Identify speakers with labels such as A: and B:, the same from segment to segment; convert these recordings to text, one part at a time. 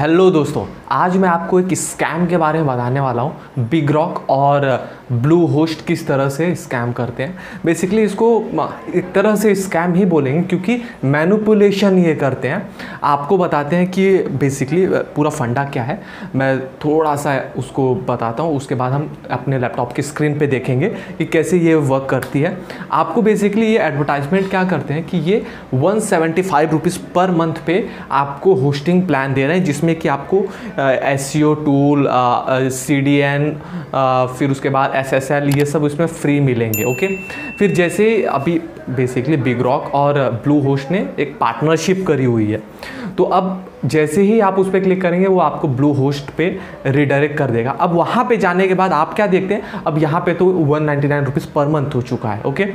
A: Hello दोस्तों आज मैं आपको एक स्कैम के बारे में बताने वाला हूँ बिग रॉक और ब्लू होस्ट किस तरह से स्कैम करते हैं बेसिकली इसको एक तरह से स्कैम ही बोलेंगे क्योंकि मैनुपुलेशन ये करते हैं आपको बताते हैं कि बेसिकली पूरा फंडा क्या है मैं थोड़ा सा उसको बताता हूँ उसके बाद हम अपने लैपटॉप की स्क्रीन पर देखेंगे कि कैसे ये वर्क करती है आपको बेसिकली ये एडवर्टाइजमेंट क्या करते हैं कि ये वन सेवेंटी पर मंथ पर आपको होस्टिंग प्लान दे रहे हैं जिसमें में कि आपको S tool C D N फिर उसके बाद एस एस एल ये सब उसमें फ्री मिलेंगे ओके फिर जैसे अभी बेसिकली बिग रॉक और ब्लू होश ने एक पार्टनरशिप करी हुई है तो अब जैसे ही आप उस पर क्लिक करेंगे वो आपको ब्लू होस्ट पे रिडायरेक्ट कर देगा अब वहाँ पे जाने के बाद आप क्या देखते हैं अब यहाँ पे तो one ninety nine rupees per month हो चुका है ओके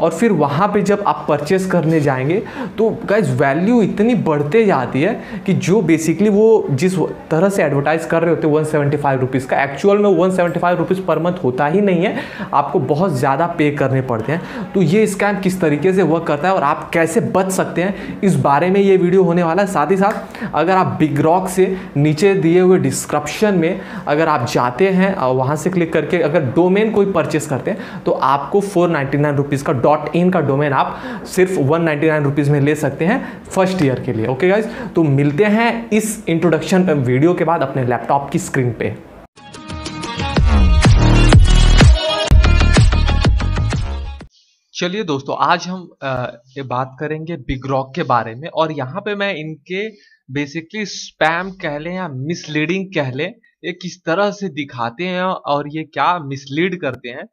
A: और फिर वहाँ पे जब आप परचेस करने जाएंगे तो गाइज वैल्यू इतनी बढ़ते जाती है कि जो बेसिकली वो जिस तरह से एडवर्टाइज़ कर रहे होते हैं वन सेवेंटी फाइव रुपीज़ का एक्चुअल में one seventy five rupees per month होता ही नहीं है आपको बहुत ज़्यादा पे करने पड़ते हैं तो ये स्कैम किस तरीके से वर्क करता है और आप कैसे बच सकते हैं इस बारे में ये वीडियो होने वाला है साथ ही साथ अगर आप बिग रॉक से नीचे दिए हुए डिस्क्रिप्शन में अगर आप जाते हैं और वहाँ से क्लिक करके अगर डोमेन कोई परचेस करते हैं तो आपको फोर नाइन्टी का डॉट इन का डोमेन आप सिर्फ वन नाइन्टी में ले सकते हैं फर्स्ट ईयर के लिए ओके गाइज तो मिलते हैं इस इंट्रोडक्शन पर वीडियो के बाद अपने लैपटॉप की स्क्रीन पे चलिए दोस्तों आज हम ये बात करेंगे बिग रॉक के बारे में और यहाँ पे मैं इनके बेसिकली स्पैम कह लें या मिसलीडिंग कह लें ये किस तरह से दिखाते हैं और ये क्या मिसलीड करते हैं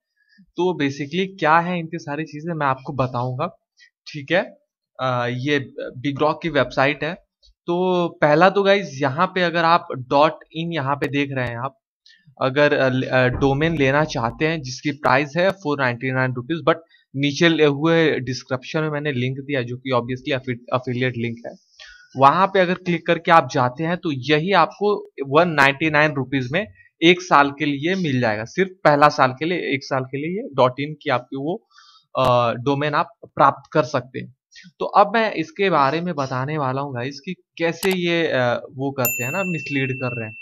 A: तो बेसिकली क्या है इनके सारी चीज़ें मैं आपको बताऊंगा ठीक है आ, ये बिग रॉक की वेबसाइट है तो पहला तो गाइज यहाँ पे अगर आप डॉट इन यहाँ पे देख रहे हैं आप अगर डोमेन लेना चाहते हैं जिसकी प्राइस है four ninety nine rupees but नीचे हुए डिस्क्रिप्शन में मैंने लिंक दिया जो कि ऑब्वियसली अफिलियट लिंक है वहां पे अगर क्लिक करके आप जाते हैं तो यही आपको वन नाइन्टी नाइन रुपीज में एक साल के लिए मिल जाएगा सिर्फ पहला साल के लिए एक साल के लिए डॉट इन की आपकी वो डोमेन आप प्राप्त कर सकते हैं तो अब मैं इसके बारे में बताने वाला हूँ गाइस कि कैसे ये वो करते हैं ना मिसलीड कर रहे हैं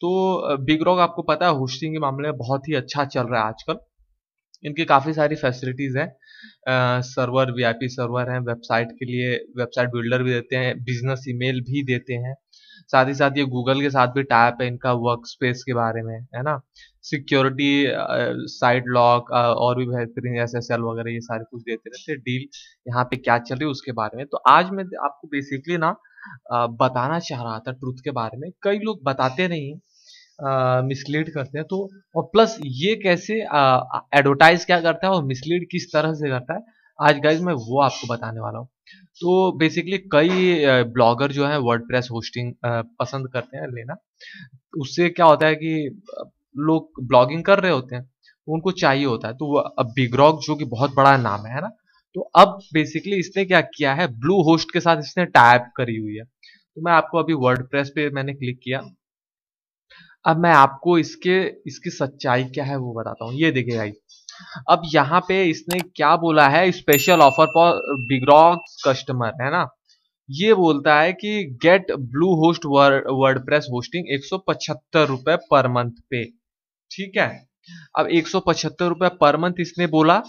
A: तो बिग रॉक आपको पता है होस्टिंग के मामले में बहुत ही अच्छा चल रहा है आजकल इनकी काफ़ी सारी फैसिलिटीज़ है सर्वर वीआईपी सर्वर हैं वेबसाइट के लिए वेबसाइट बिल्डर भी देते हैं बिजनेस ईमेल भी देते हैं साथ ही साथ ये गूगल के साथ भी टाइप है इनका वर्क स्पेस के बारे में है ना सिक्योरिटी साइट लॉक और भी बेहतरीन एस एस एल वगैरह ये सारे कुछ देते रहते डील यहाँ पे क्या चल रही है उसके बारे में तो आज मैं आपको बेसिकली ना बताना चाह रहा था ट्रूथ के बारे में कई लोग बताते नहीं मिसलीड करते हैं तो और प्लस ये कैसे एडवर्टाइज क्या करता है और मिसलीड किस तरह से करता है आज गाइज मैं वो आपको बताने वाला हूँ तो बेसिकली कई ब्लॉगर जो है वर्ड होस्टिंग पसंद करते हैं लेना उससे क्या होता है कि लोग ब्लॉगिंग कर रहे होते हैं उनको चाहिए होता है तो अब बिग्रॉक जो कि बहुत बड़ा नाम है ना तो अब बेसिकली इसने क्या किया है ब्लू होस्ट के साथ इसने टाइप करी हुई है तो मैं आपको अभी वर्ड पे मैंने क्लिक किया अब मैं आपको इसके इसकी सच्चाई क्या है वो बताता हूँ ये देखिए भाई अब यहाँ पे इसने क्या बोला है special offer for BigRock customer है ना ये बोलता है कि get Bluehost WordPress hosting एक सौ रुपए पर मंथ पे ठीक है अब एक सौ रुपए पर मंथ इसने बोला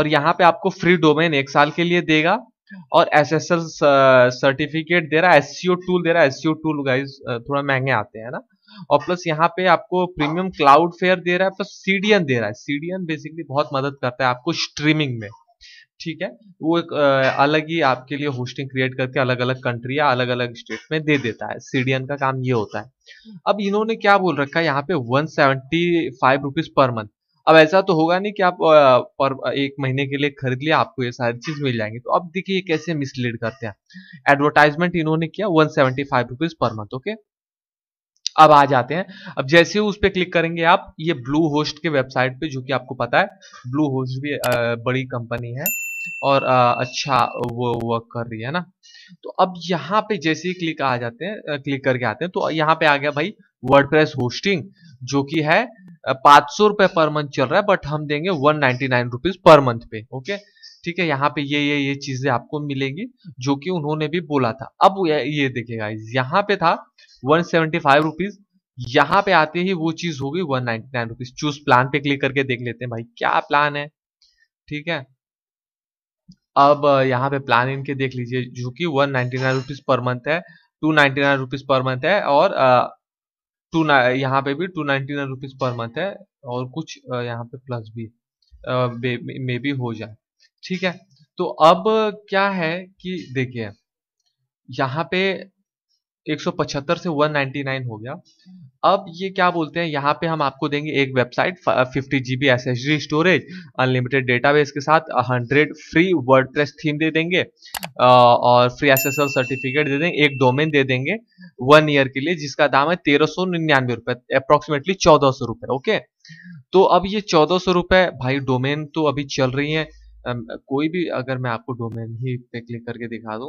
A: और यहाँ पे आपको फ्री डोमेन एक साल के लिए देगा और एस एस एल सर्टिफिकेट दे रहा है एस टूल e दे रहा है एस टूल e uh, थोड़ा महंगे आते हैं ना और प्लस यहाँ पे आपको प्रीमियम क्लाउड फेयर दे रहा है प्लस सीडीएन दे रहा है सीडीएन बेसिकली बहुत मदद करता है आपको स्ट्रीमिंग में ठीक है वो एक अलग ही आपके लिए होस्टिंग क्रिएट करके अलग अलग कंट्री या अलग अलग स्टेट में दे देता है सीडीएन का काम ये होता है अब इन्होंने क्या बोल रखा है यहाँ पे one seventy five rupees per month अब ऐसा तो होगा नहीं कि आप पर एक महीने के लिए खरीद लिया आपको ये सारी चीज मिल जाएंगी तो अब देखिए कैसे मिसलीड करते हैं एडवर्टाइजमेंट इन्होंने किया one seventy five rupees per month okay okay? अब आ जाते हैं अब जैसे उस पर क्लिक करेंगे आप ये ब्लू होस्ट के वेबसाइट पे जो कि आपको पता है ब्लू होस्ट भी बड़ी कंपनी है और अच्छा वो वर्क कर रही है ना तो अब यहाँ पे जैसे ही क्लिक आ जाते हैं क्लिक करके आते हैं तो यहाँ पे आ गया भाई वर्ड होस्टिंग जो कि है पांच सौ रुपए पर मंथ चल रहा है बट हम देंगे one ninety nine rupees per month पे ओके ठीक है यहाँ पे ये ये ये चीजें आपको मिलेंगी जो कि उन्होंने भी बोला था अब ये देखेगा यहाँ पे था वन सेवेंटी फाइव रुपीज यहाँ पे आते ही वो चीज होगी one ninety nine rupees choose plan पे क्लिक करके देख लेते हैं भाई क्या प्लान है ठीक है अब यहाँ पे प्लान इनके देख लीजिए जो कि one ninety nine rupees per month है two ninety nine rupees per month है और टू यहाँ पे भी two ninety nine rupees per month है और कुछ यहाँ पे प्लस भी मे बी हो जाए ठीक है तो अब क्या है कि देखिए यहाँ पे 175 से 199 हो गया अब ये क्या बोलते हैं यहाँ पे हम आपको देंगे एक website fifty G B S S D storage unlimited database के साथ 100 फ्री वर्ड प्रेस थीम दे देंगे और free S S L certificate दे देंगे एक डोमेन दे देंगे वन ईयर के लिए जिसका दाम है तेरह सौ निन्यानवे रुपए अप्रोक्सीमेटली चौदह सौ रुपए ओके तो अब ये चौदह सौ रुपए भाई डोमेन तो अभी चल रही है कोई भी अगर मैं आपको डोमेन ही पे क्लिक करके दिखा दूं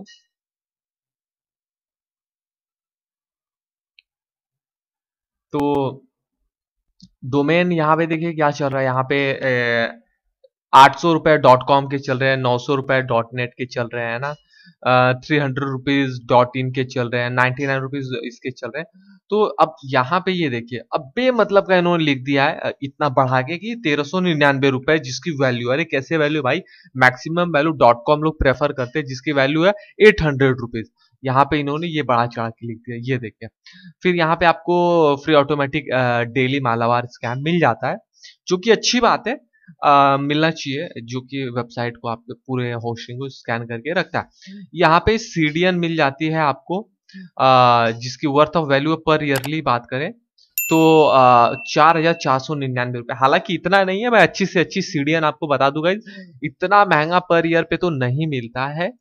A: तो डोमेन यहाँ पे देखिए क्या चल रहा है यहाँ पे आठ सौ रुपए डॉट कॉम के चल रहे हैं नौ सौ रुपए डॉट नेट के चल रहे हैं ना three hundred rupees dot in के चल रहे हैं नाइनटी नाइन रुपीज इसके चल रहे हैं तो अब यहाँ पे ये देखिए अब बे मतलब का इन्होंने लिख दिया है इतना बढ़ा के कि तेरह सौ निन्यानवे रुपए जिसकी वैल्यू अरे कैसे वैल्यू भाई मैक्सिमम वैल्यू डॉट कॉम लोग प्रेफर करते हैं जिसकी वैल्यू है एट हंड्रेड रुपीज यहाँ पे इन्होंने ये बढ़ा चढ़ा के लिख दिया ये देखिए फिर यहाँ पे आपको free automatic daily malware scan मिल जाता है जो कि अच्छी बात है आ, मिलना चाहिए जो कि वेबसाइट को आपके पूरे होस्टिंग को स्कैन करके रखता है यहाँ पे सी मिल जाती है आपको जिसकी worth of value per yearly बात करें तो चार हजार चार सौ निन्यानवे रुपए हालांकि इतना नहीं है मैं अच्छी से अच्छी सीडियन आपको बता दूंगा इतना महंगा पर ईयर पे तो नहीं मिलता है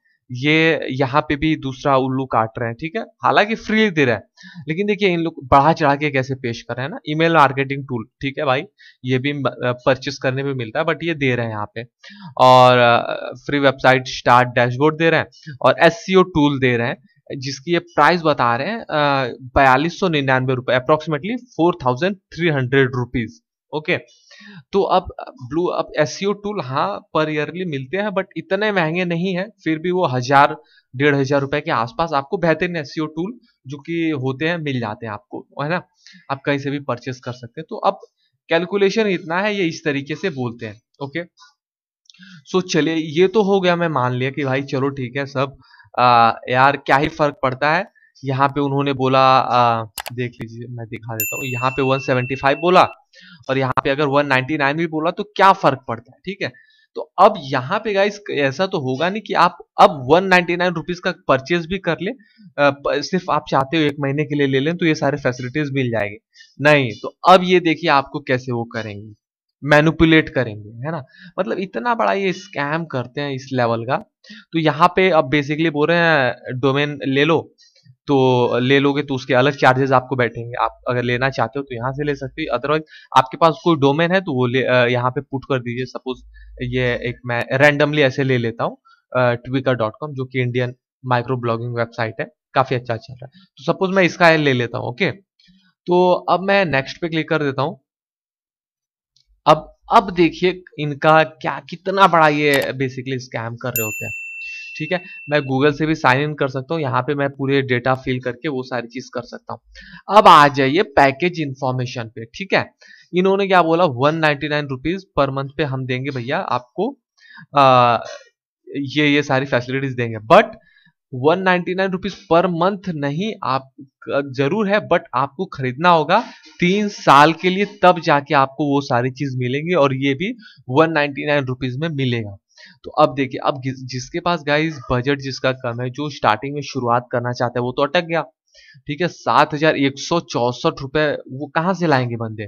A: ये यहाँ पे भी दूसरा उल्लू काट रहे हैं ठीक है हालांकि फ्री दे रहे हैं लेकिन देखिए इन लोग बढ़ा चढ़ा के कैसे पेश कर रहे हैं ना ईमेल मार्केटिंग टूल ठीक है भाई ये भी परचेस करने पे मिलता है बट ये दे रहे हैं यहाँ पे और फ्री वेबसाइट स्टार्ट डैशबोर्ड दे रहे हैं और एस टूल e दे रहे हैं जिसकी ये प्राइस बता रहे हैं बयालीस सौ निन्यानवे रुपए approximately four thousand three hundred rupees okay तो अब ब्लू अब एस टूल e हाँ पर ईयरली मिलते हैं बट इतने महंगे नहीं है फिर भी वो हजार डेढ़ हजार रुपए के आसपास आपको बेहतरीन एस टूल e जो कि होते हैं मिल जाते हैं आपको है ना आप कहीं से भी परचेस कर सकते हैं तो अब कैलकुलेशन इतना है ये इस तरीके से बोलते हैं ओके सो चलिए ये तो हो गया मैं मान लिया कि भाई चलो ठीक है सब आ, यार क्या ही फर्क पड़ता है यहाँ पे उन्होंने बोला आ, देख लीजिए मैं दिखा देता हूँ यहाँ पे 175 बोला और यहाँ पे अगर 199 भी बोला तो क्या फर्क पड़ता है ठीक है तो अब यहाँ पे गाइस ऐसा तो होगा नहीं कि आप अब 199 नाइनटी का परचेज भी कर ले सिर्फ आप चाहते हो एक महीने के लिए ले लें तो ये सारे फैसिलिटीज मिल जाएंगे नहीं तो अब ये देखिए आपको कैसे वो करेंगे मैनुपुलेट करेंगे है ना मतलब इतना बड़ा ये स्कैम करते हैं इस लेवल का तो यहाँ पे अब बेसिकली बोल रहे हैं डोमेन ले लो तो ले लोगे तो उसके अलग चार्जेस आपको बैठेंगे आप अगर लेना चाहते हो तो यहाँ से ले सकते हो अदरवाइज आपके पास कोई डोमेन है तो वो ले यहाँ पे पुट कर दीजिए सपोज ये एक मैं रैंडमली ऐसे ले लेता हूँ ट्विका डॉट कॉम जो कि इंडियन माइक्रो ब्लॉगिंग वेबसाइट है काफी अच्छा चल रहा है तो सपोज मैं इसका ले लेता हूँ ओके तो अब मैं नेक्स्ट पे क्लिक कर देता हूँ अब अब देखिए इनका क्या कितना बड़ा ये बेसिकली स्कैम कर रहे होते हैं ठीक है मैं गूगल से भी साइन इन कर सकता हूँ यहाँ पे मैं पूरे डेटा फिल करके वो सारी चीज कर सकता हूँ अब आ जाइए पैकेज इन्फॉर्मेशन पे ठीक है इन्होंने क्या बोला one ninety nine rupees per month पे हम देंगे भैया आपको आ, ये ये सारी फैसिलिटीज देंगे but one ninety nine rupees per month नहीं आप जरूर है बट आपको खरीदना होगा तीन साल के लिए तब जाके आपको वो सारी चीज मिलेंगी और ये भी वन नाइन्टी नाइन रुपीज में मिलेगा तो अब देखिए अब जिसके पास गाइज बजट जिसका कम है जो स्टार्टिंग में शुरुआत करना चाहता है वो तो अटक गया ठीक है सात हजार एक सौ चौसठ रुपए वो कहां से लाएंगे बंदे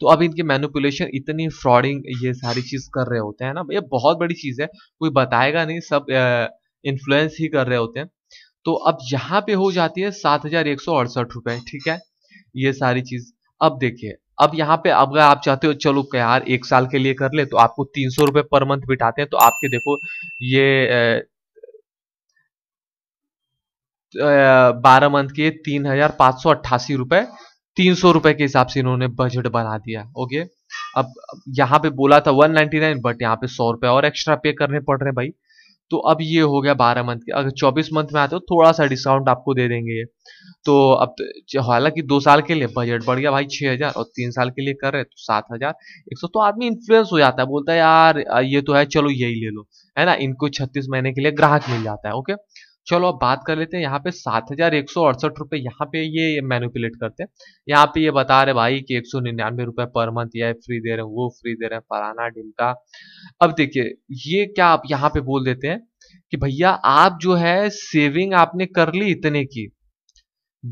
A: तो अब इनके मैनुपुलेशन इतनी फ्रॉडिंग ये सारी चीज कर रहे होते हैं ना ये बहुत बड़ी चीज है कोई बताएगा नहीं सब इन्फ्लुएंस ही कर रहे होते हैं तो अब यहाँ पे हो जाती है सात हजार एक सौ अड़सठ रुपए ठीक है ये सारी चीज अब देखिए अब यहाँ पे अगर आप चाहते हो चलो यार एक साल के लिए कर ले तो आपको तीन सौ रुपये पर मंथ बिठाते हैं तो आपके देखो ये बारह मंथ के तीन हजार पांच सौ अट्ठासी रुपए तीन सौ रुपए के हिसाब से इन्होंने बजट बना दिया ओके अब यहाँ पे बोला था वन नाइन्टी नाइन बट यहाँ पे सौ रुपए और एक्स्ट्रा पे करने पड़ रहे हैं भाई तो अब ये हो गया बारह मंथ के अगर चौबीस मंथ में आते हो थोड़ा सा डिस्काउंट आपको दे देंगे ये तो अब तो हालांकि दो साल के लिए बजट बढ़ गया भाई छह हज़ार और तीन साल के लिए कर रहे तो सात हज़ार एक सौ तो आदमी इन्फ्लुएंस हो जाता है बोलता है यार ये तो है चलो यही ले लो है ना इनको छत्तीस महीने के लिए ग्राहक मिल जाता है ओके चलो अब बात कर लेते हैं यहाँ पे सात हजार एक सौ अड़सठ रुपये यहाँ पे ये मैनुपुलेट करते हैं यहाँ पे ये बता रहे भाई कि एक सौ निन्यानवे रुपये पर मंथ ये फ्री दे रहे हैं वो फ्री दे रहे हैं फलाना ढिमका अब देखिए ये क्या आप यहाँ पे बोल देते हैं कि भैया आप जो है सेविंग आपने कर ली इतने की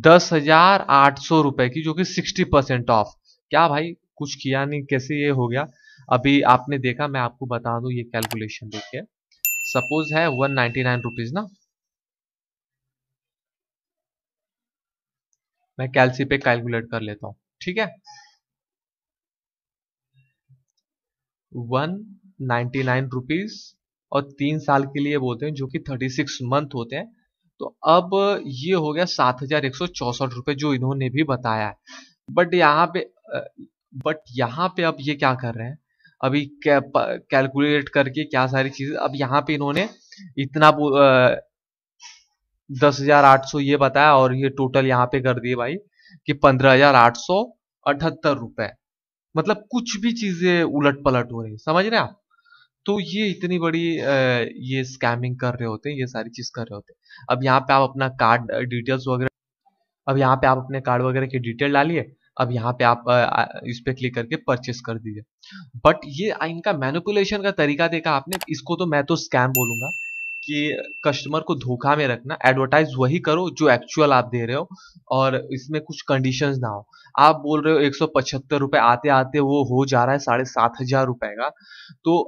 A: दस हजार आठ सौ रुपए की जो कि सिक्सटी परसेंट ऑफ क्या भाई कुछ किया नहीं कैसे ये हो गया अभी आपने देखा मैं आपको बता दूं ये कैलकुलेशन देखिए सपोज है वन नाइनटी नाइन रुपीज ना मैं कैलसी पे कैलकुलेट कर लेता हूं ठीक है 199 रुपीस और तीन साल के लिए बोलते हैं जो कि 36 मंथ होते हैं तो अब ये हो गया सात हजार एक सौ चौसठ जो इन्होंने भी बताया है बट यहाँ पे बट यहाँ पे अब ये क्या कर रहे हैं अभी कैलकुलेट करके क्या सारी चीजें अब यहाँ पे इन्होंने इतना दस हजार आठ सौ ये बताया और ये टोटल यहाँ पे कर दिए भाई कि पंद्रह हजार आठ सौ अठहत्तर रुपए मतलब कुछ भी चीजें उलट पलट हो रही समझ रहे आप तो ये इतनी बड़ी ये स्कैमिंग कर रहे होते हैं ये सारी चीज कर रहे होते हैं अब यहाँ पे आप अपना कार्ड डिटेल्स वगैरह अब यहाँ पे आप अपने कार्ड वगैरह की डिटेल डालिए अब यहाँ पे आप इस पे क्लिक करके परचेस कर दीजिए बट ये इनका मैनिपुलेशन का तरीका देखा आपने इसको तो मैं तो स्कैम बोलूंगा कि कस्टमर को धोखा में रखना एडवर्टाइज वही करो जो एक्चुअल आप दे रहे हो और इसमें कुछ कंडीशन ना हो आप बोल रहे हो एक सौ पचहत्तर रुपए आते आते वो हो जा रहा है साढ़े सात हजार रुपए का तो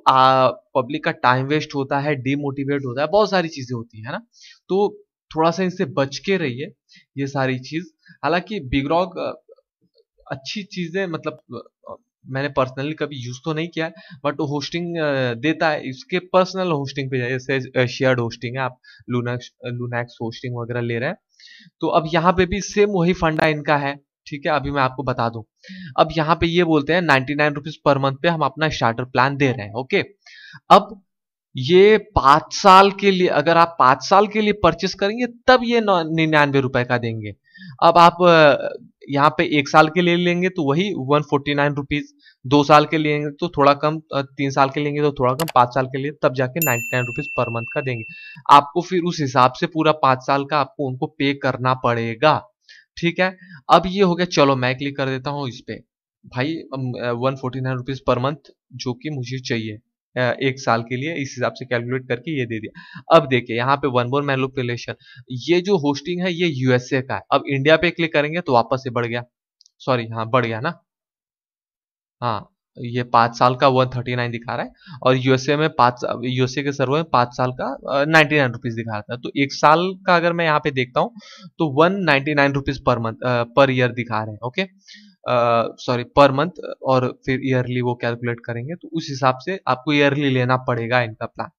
A: पब्लिक का टाइम वेस्ट होता है डिमोटिवेट होता है बहुत सारी चीज़ें होती है ना तो थोड़ा सा इससे बच के रहिए ये सारी चीज़ हालांकि बिगरॉग अच्छी चीज़ें मतलब मैंने पर्सनली कभी यूज़ तो नहीं किया बट होस्टिंग देता है इसके पर्सनल होस्टिंग पे जैसे शेयर्ड होस्टिंग है आप लूनक्स लूनैक्स होस्टिंग वगैरह ले रहे हैं तो अब यहाँ पे भी सेम वही फंडा इनका है ठीक है अभी मैं आपको बता दूं अब यहाँ पे ये बोलते हैं ninety nine rupees per month पे हम अपना स्टार्टर प्लान दे रहे हैं ओके अब ये पांच साल के लिए अगर आप पांच साल के लिए परचेस करेंगे तब ये निन्यानवे रुपए का देंगे अब आप यहाँ पे एक साल के लिए लेंगे तो वही वन फोर्टी नाइन रुपीज दो साल के लेंगे तो थोड़ा कम तीन साल के लेंगे तो थोड़ा कम पांच साल के लिए तब जाके ninety nine rupees per month का देंगे आपको फिर उस हिसाब से पूरा पांच साल का आपको उनको पे करना पड़ेगा ठीक है अब ये हो गया चलो मैं क्लिक कर देता हूँ इस पे भाई one forty nine rupees per month जो कि मुझे चाहिए एक साल के लिए इस हिसाब से कैलकुलेट करके ये दे दिया अब देखिए यहाँ पे वन बोर मैनुपुलेशन ये जो होस्टिंग है ये यूएसए का है अब इंडिया पे क्लिक करेंगे तो वापस से बढ़ गया सॉरी हाँ बढ़ गया ना हाँ ये पांच साल का वन थर्टी नाइन दिखा रहा है और यूएसए में पांच यूएसए के सर्वर में पांच साल का नाइनटी नाइन रुपीज़ दिखा रहा था तो एक साल का अगर मैं यहाँ पे देखता हूँ तो one ninety nine rupees per month per year दिखा रहे हैं ओके सॉरी पर मंथ और फिर ईयरली वो कैलकुलेट करेंगे तो उस हिसाब से आपको ईयरली लेना पड़ेगा इनका प्लान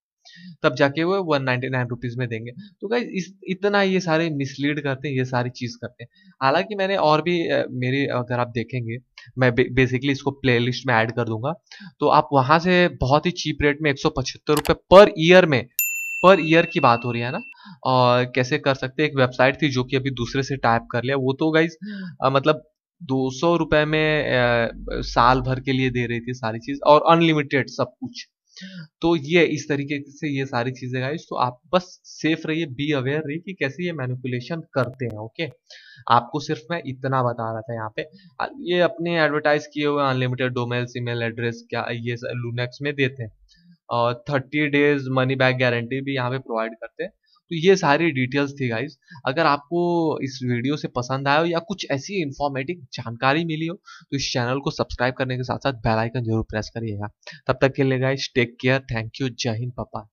A: तब जाके वो वन नाइनटी नाइन रुपीज़ में देंगे तो गाइज इतना ये सारे मिसलीड करते हैं ये सारी चीज़ करते हैं हालांकि मैंने और भी मेरी अगर आप देखेंगे मैं बे, बेसिकली इसको प्ले में ऐड कर दूंगा तो आप वहां से बहुत ही चीप रेट में एक सौ पर ईयर में पर ईयर की बात हो रही है ना और कैसे कर सकते एक वेबसाइट थी जो कि अभी दूसरे से टाइप कर लिया वो तो गाइज मतलब दो सौ रुपये में आ, साल भर के लिए दे रही थी सारी चीज़ और अनलिमिटेड सब कुछ तो ये इस तरीके से ये सारी चीज़ें गाइस तो आप बस सेफ रहिए बी अवेयर रहिए कि कैसे ये मैनिपुलेशन करते हैं ओके आपको सिर्फ मैं इतना बता रहा था यहाँ पे ये अपने एडवर्टाइज किए हुए अनलिमिटेड डोमेल्स ईमेल एड्रेस क्या ये लूनेक्स में देते हैं और thirty days money back guarantee भी यहाँ पे प्रोवाइड करते हैं तो ये सारी डिटेल्स थी गाइज अगर आपको इस वीडियो से पसंद आया हो या कुछ ऐसी इन्फॉर्मेटिव जानकारी मिली हो तो इस चैनल को सब्सक्राइब करने के साथ साथ बेल आइकन जरूर प्रेस करिएगा तब तक के लिए guys take care thank you Jai Hind पापा